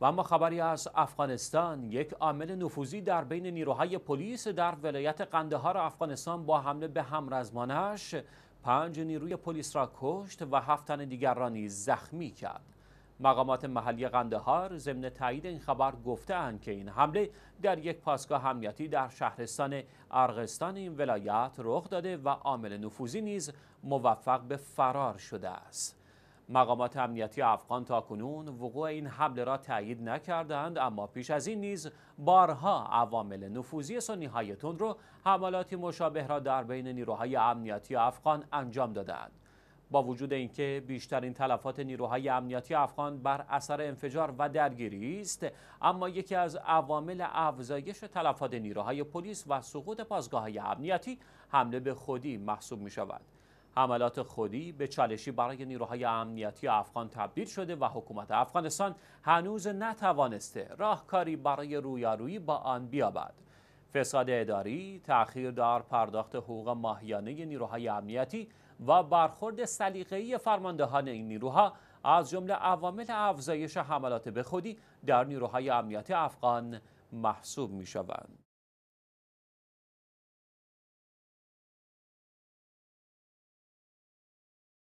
و اما خبری از افغانستان یک عامل نفوذی در بین نیروهای پلیس در ولایت قندهار افغانستان با حمله به همرزمانش پنج نیروی پلیس را کشت و هفت تن دیگر را نیز زخمی کرد مقامات محلی قندهار ضمن تایید این خبر گفتهاند که این حمله در یک پاسگاه امنیتی در شهرستان ارغستان این ولایت رخ داده و عامل نفوذی نیز موفق به فرار شده است مقامات امنیتی افغان تاکنون وقوع این حمله را تایید نکردند اما پیش از این نیز بارها عوامل نفوذی سنی های رو حملاتی مشابه را در بین نیروهای امنیتی افغان انجام دادند با وجود اینکه بیشترین تلفات نیروهای امنیتی افغان بر اثر انفجار و درگیری است اما یکی از عوامل افزایش تلفات نیروهای پلیس و سقوط پاسگاه های امنیتی حمله به خودی محسوب می شود حملات خودی به چالشی برای نیروهای امنیتی افغان تبدیل شده و حکومت افغانستان هنوز نتوانسته راهکاری برای رویارویی با آن بیابد. فساد اداری، تأخیر در پرداخت حقوق ماهیانه نیروهای امنیتی و برخورد سلیقه‌ای فرماندهان این نیروها از جمله عوامل افزایش حملات به خودی در نیروهای امنیتی افغان محسوب می